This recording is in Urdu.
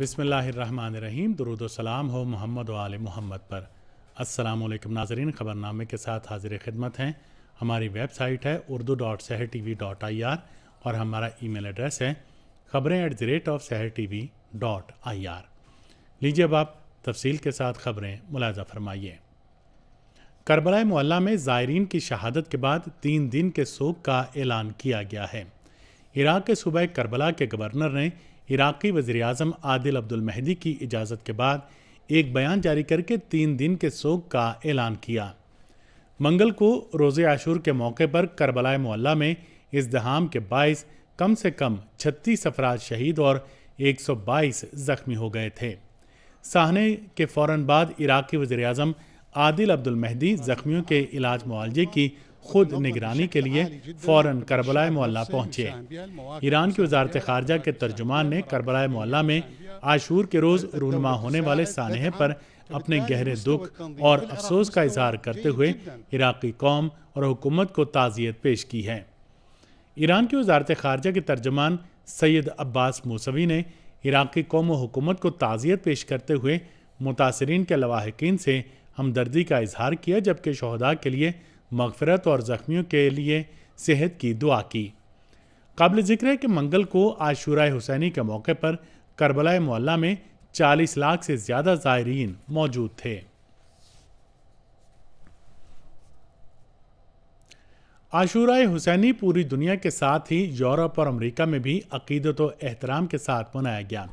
بسم اللہ الرحمن الرحیم درود و سلام ہو محمد و آل محمد پر السلام علیکم ناظرین خبر نامے کے ساتھ حاضر خدمت ہیں ہماری ویب سائٹ ہے Urdu dot Sahar T V dot I R اور ہمارا ای میل ایڈریس ہے خبریں at the rate of Sahar T V dot I R لیجیے اب آپ تفصیل کے ساتھ خبریں ملاحظہ فرمائیے کربلا معلیٰ میں زائرین کی شہادت کے بعد تین دن کے سوگ کا اعلان کیا گیا ہے عراق کے صوبۂ کربلا کے گورنر نے عراقی وزیراعظم عادل عبد المہدی کی اجازت کے بعد ایک بیان جاری کر کے تین دن کے سوگ کا اعلان کیا منگل کو روز عاشور کے موقع پر کربلا معلہ میں اس دہام کے باعث کم سے کم چھتیس افراد شہید اور ایک سو بائیس زخمی ہو گئے تھے ساہنے کے فوراً بعد عراقی وزیراعظم عادل عبد المہدی زخمیوں کے علاج معالجے کی خود نگرانی کے لیے فوراً کربلا معلہ پہنچے ایران کی وزارت خارجہ کے ترجمان نے کربلا معلہ میں عاشور کے روز رونما ہونے والے سانحے پر اپنے گہرے دکھ اور افسوس کا اظہار کرتے ہوئے عراقی قوم اور حکومت کو تعزیت پیش کی ہے ایران کی وزارت خارجہ کے ترجمان سید عباس موسوی نے عراقی قوم و حکومت کو تعزیت پیش کرتے ہوئے متاثرین کے لواحقین سے ہمدردی کا اظہار کیا جبکہ شہدہ کے لیے مغفرت اور زخمیوں کے لیے صحت کی دعا کی قابل ذکر ہے کہ منگل کو عاشورہ حسینی کے موقع پر کربلا معلہ میں چالیس لاکھ سے زیادہ زائرین موجود تھے عاشورہ حسینی پوری دنیا کے ساتھ ہی یورپ اور امریکہ میں بھی عقیدت و احترام کے ساتھ منایا گیا